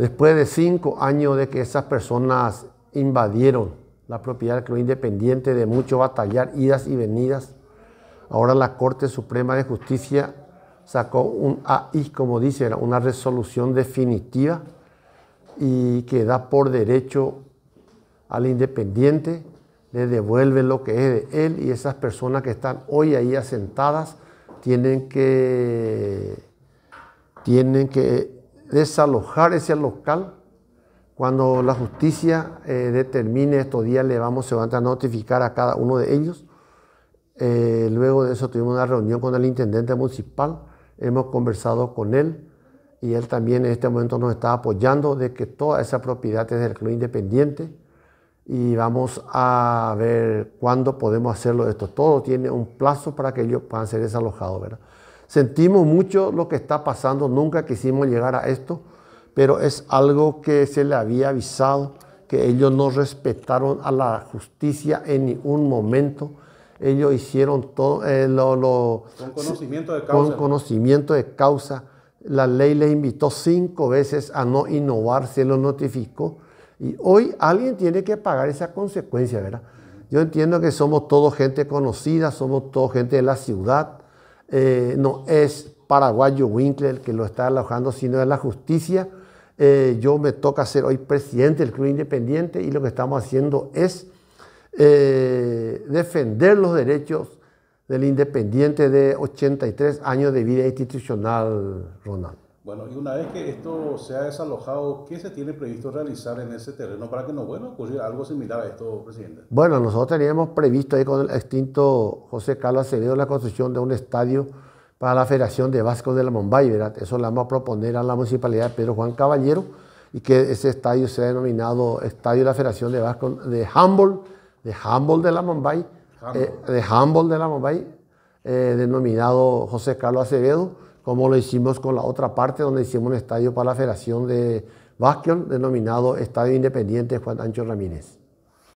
Después de cinco años de que esas personas invadieron la propiedad del club independiente, de mucho batallar, idas y venidas, ahora la Corte Suprema de Justicia sacó un AI, como dice, era una resolución definitiva y que da por derecho al independiente, le devuelve lo que es de él y esas personas que están hoy ahí asentadas tienen que, tienen que desalojar ese local. Cuando la justicia eh, determine estos días, le vamos, a notificar a cada uno de ellos. Eh, luego de eso tuvimos una reunión con el intendente municipal, hemos conversado con él y él también en este momento nos está apoyando de que toda esa propiedad es del club independiente y vamos a ver cuándo podemos hacerlo esto. Todo tiene un plazo para que ellos puedan ser desalojados, ¿verdad? Sentimos mucho lo que está pasando, nunca quisimos llegar a esto, pero es algo que se le había avisado, que ellos no respetaron a la justicia en ningún momento. Ellos hicieron todo eh, con conocimiento de causa. Con conocimiento de causa. La ley les invitó cinco veces a no innovar, se lo notificó. Y hoy alguien tiene que pagar esa consecuencia, ¿verdad? Yo entiendo que somos todos gente conocida, somos todos gente de la ciudad, eh, no es paraguayo Winkler que lo está alojando, sino es la justicia. Eh, yo me toca ser hoy presidente del Club Independiente y lo que estamos haciendo es eh, defender los derechos del Independiente de 83 años de vida institucional, Ronald. Bueno, y una vez que esto se ha desalojado, ¿qué se tiene previsto realizar en ese terreno para que no vuelva a ocurrir algo similar a esto, presidente? Bueno, nosotros teníamos previsto ahí con el extinto José Carlos Acevedo la construcción de un estadio para la Federación de Vasco de la Bombay, ¿verdad? Eso lo vamos a proponer a la municipalidad Pedro Juan Caballero y que ese estadio sea denominado Estadio de la Federación de Vasco de Humboldt, de Humboldt de la Mumbai, eh, de Humboldt de la Bombay, eh, denominado José Carlos Acevedo como lo hicimos con la otra parte, donde hicimos un estadio para la Federación de Básquet, denominado Estadio Independiente Juan Ancho Ramírez.